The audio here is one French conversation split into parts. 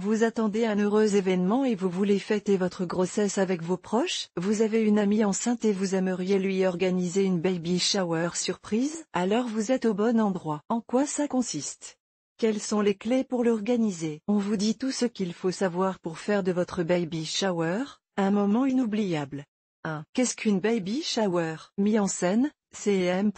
Vous attendez un heureux événement et vous voulez fêter votre grossesse avec vos proches Vous avez une amie enceinte et vous aimeriez lui organiser une baby shower surprise Alors vous êtes au bon endroit. En quoi ça consiste Quelles sont les clés pour l'organiser On vous dit tout ce qu'il faut savoir pour faire de votre baby shower un moment inoubliable. 1. Qu'est-ce qu'une baby shower Mis en scène, cemp.c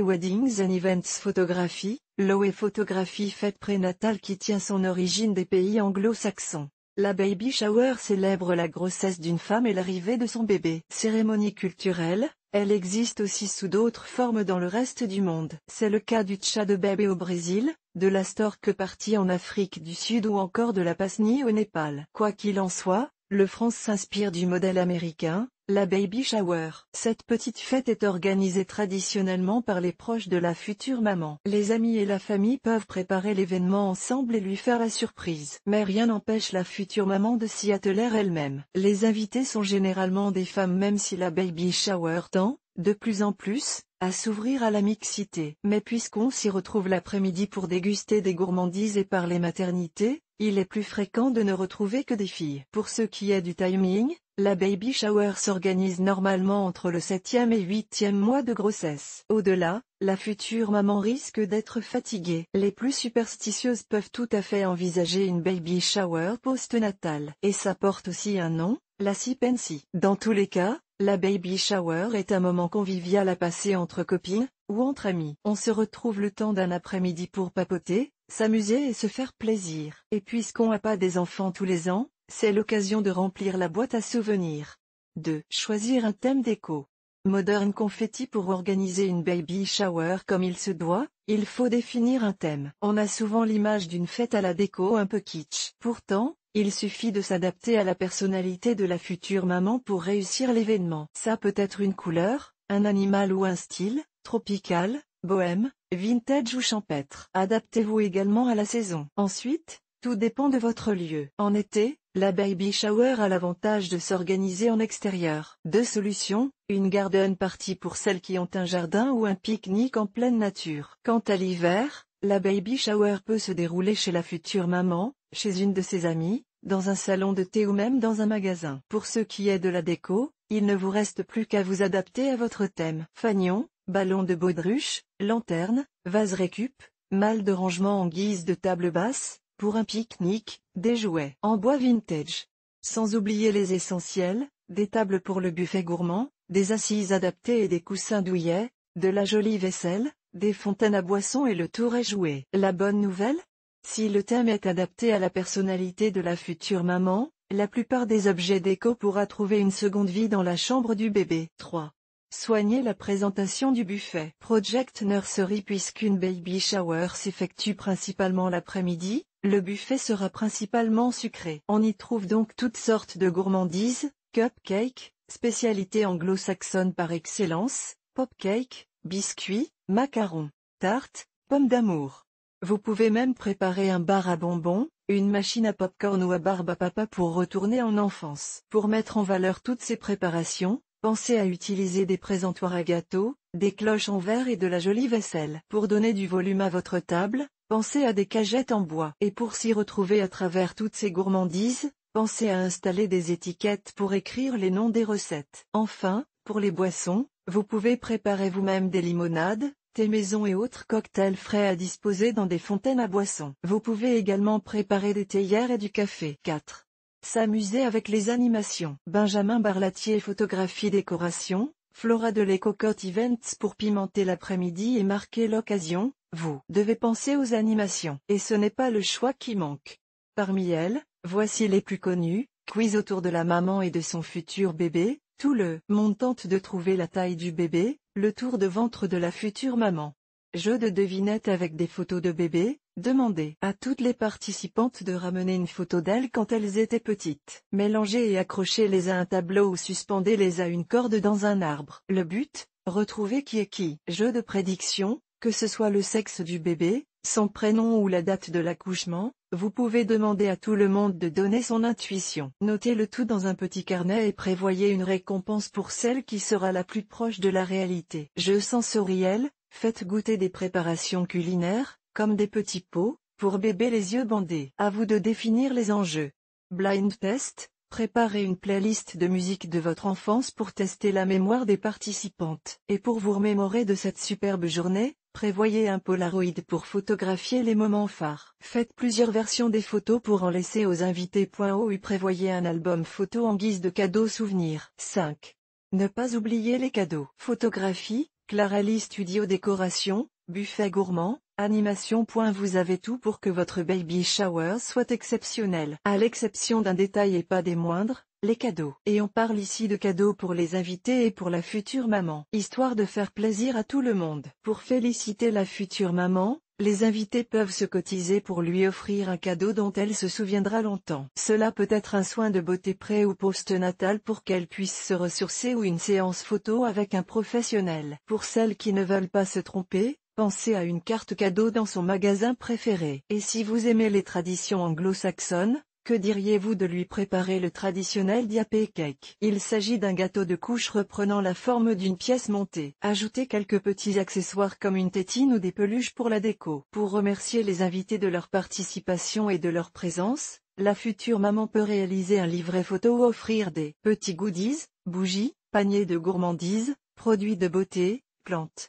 e Weddings and Events Photography, l'eau et photographie fête prénatale qui tient son origine des pays anglo-saxons. La baby shower célèbre la grossesse d'une femme et l'arrivée de son bébé. Cérémonie culturelle, elle existe aussi sous d'autres formes dans le reste du monde. C'est le cas du tcha de bébé au Brésil, de la stork partie en Afrique du Sud ou encore de la pasnie au Népal. Quoi qu'il en soit, le France s'inspire du modèle américain, la baby shower. Cette petite fête est organisée traditionnellement par les proches de la future maman. Les amis et la famille peuvent préparer l'événement ensemble et lui faire la surprise. Mais rien n'empêche la future maman de s'y atteler elle-même. Les invités sont généralement des femmes même si la baby shower tend, de plus en plus, à s'ouvrir à la mixité. Mais puisqu'on s'y retrouve l'après-midi pour déguster des gourmandises et parler maternité, il est plus fréquent de ne retrouver que des filles. Pour ce qui est du timing, la baby shower s'organise normalement entre le 7 et 8e mois de grossesse. Au-delà, la future maman risque d'être fatiguée. Les plus superstitieuses peuvent tout à fait envisager une baby shower post-natale. Et ça porte aussi un nom, la sipency. Dans tous les cas, la baby shower est un moment convivial à passer entre copines, ou entre amis. On se retrouve le temps d'un après-midi pour papoter, s'amuser et se faire plaisir. Et puisqu'on n'a pas des enfants tous les ans, c'est l'occasion de remplir la boîte à souvenirs. 2. Choisir un thème déco. Modern Confetti Pour organiser une baby shower comme il se doit, il faut définir un thème. On a souvent l'image d'une fête à la déco un peu kitsch. Pourtant, il suffit de s'adapter à la personnalité de la future maman pour réussir l'événement. Ça peut être une couleur, un animal ou un style, tropical, bohème, vintage ou champêtre. Adaptez-vous également à la saison. Ensuite, tout dépend de votre lieu. En été, la baby shower a l'avantage de s'organiser en extérieur. Deux solutions, une garden party pour celles qui ont un jardin ou un pique-nique en pleine nature. Quant à l'hiver, la baby shower peut se dérouler chez la future maman, chez une de ses amies, dans un salon de thé ou même dans un magasin. Pour ce qui est de la déco, il ne vous reste plus qu'à vous adapter à votre thème. Fanion, ballon de baudruche, lanterne, vase récup, mal de rangement en guise de table basse, pour un pique-nique, des jouets en bois vintage. Sans oublier les essentiels, des tables pour le buffet gourmand, des assises adaptées et des coussins douillets, de la jolie vaisselle, des fontaines à boissons et le tour est joué. La bonne nouvelle, si le thème est adapté à la personnalité de la future maman, la plupart des objets déco pourra trouver une seconde vie dans la chambre du bébé. 3. Soignez la présentation du buffet. Project Nursery Puisqu'une baby shower s'effectue principalement l'après-midi, le buffet sera principalement sucré. On y trouve donc toutes sortes de gourmandises, cupcakes, spécialité anglo-saxonne par excellence, popcakes, biscuits, macarons, tartes, pommes d'amour. Vous pouvez même préparer un bar à bonbons, une machine à popcorn ou à barbe à papa pour retourner en enfance. Pour mettre en valeur toutes ces préparations, pensez à utiliser des présentoirs à gâteaux, des cloches en verre et de la jolie vaisselle. Pour donner du volume à votre table, pensez à des cagettes en bois. Et pour s'y retrouver à travers toutes ces gourmandises, pensez à installer des étiquettes pour écrire les noms des recettes. Enfin, pour les boissons, vous pouvez préparer vous-même des limonades, thé maison et autres cocktails frais à disposer dans des fontaines à boissons. Vous pouvez également préparer des théières et du café. 4. S'amuser avec les animations. Benjamin Barlatier photographie décoration, Flora de les cocotte events pour pimenter l'après-midi et marquer l'occasion, vous devez penser aux animations. Et ce n'est pas le choix qui manque. Parmi elles, voici les plus connues, quiz autour de la maman et de son futur bébé, tout le monde tente de trouver la taille du bébé, le tour de ventre de la future maman. Jeu de devinette avec des photos de bébés, demandez à toutes les participantes de ramener une photo d'elles quand elles étaient petites. Mélangez et accrochez-les à un tableau ou suspendez-les à une corde dans un arbre. Le but, retrouver qui est qui. Jeu de prédiction, que ce soit le sexe du bébé, son prénom ou la date de l'accouchement, vous pouvez demander à tout le monde de donner son intuition. Notez le tout dans un petit carnet et prévoyez une récompense pour celle qui sera la plus proche de la réalité. Jeu sensoriel, faites goûter des préparations culinaires, comme des petits pots, pour bébé les yeux bandés. À vous de définir les enjeux. Blind test, Préparez une playlist de musique de votre enfance pour tester la mémoire des participantes. Et pour vous remémorer de cette superbe journée, prévoyez un Polaroid pour photographier les moments phares. Faites plusieurs versions des photos pour en laisser aux invités. et prévoyez un album photo en guise de cadeau souvenir. 5. Ne pas oublier les cadeaux. Photographie, Claralie Studio Décoration, Buffet Gourmand, Animation. Vous avez tout pour que votre baby shower soit exceptionnel. À l'exception d'un détail et pas des moindres, les cadeaux. Et on parle ici de cadeaux pour les invités et pour la future maman, histoire de faire plaisir à tout le monde. Pour féliciter la future maman, les invités peuvent se cotiser pour lui offrir un cadeau dont elle se souviendra longtemps. Cela peut être un soin de beauté pré ou post-natal pour qu'elle puisse se ressourcer ou une séance photo avec un professionnel. Pour celles qui ne veulent pas se tromper, pensez à une carte cadeau dans son magasin préféré. Et si vous aimez les traditions anglo-saxonnes, que diriez-vous de lui préparer le traditionnel diapé cake Il s'agit d'un gâteau de couche reprenant la forme d'une pièce montée. Ajoutez quelques petits accessoires comme une tétine ou des peluches pour la déco. Pour remercier les invités de leur participation et de leur présence, la future maman peut réaliser un livret photo ou offrir des petits goodies, bougies, paniers de gourmandises, produits de beauté, plantes.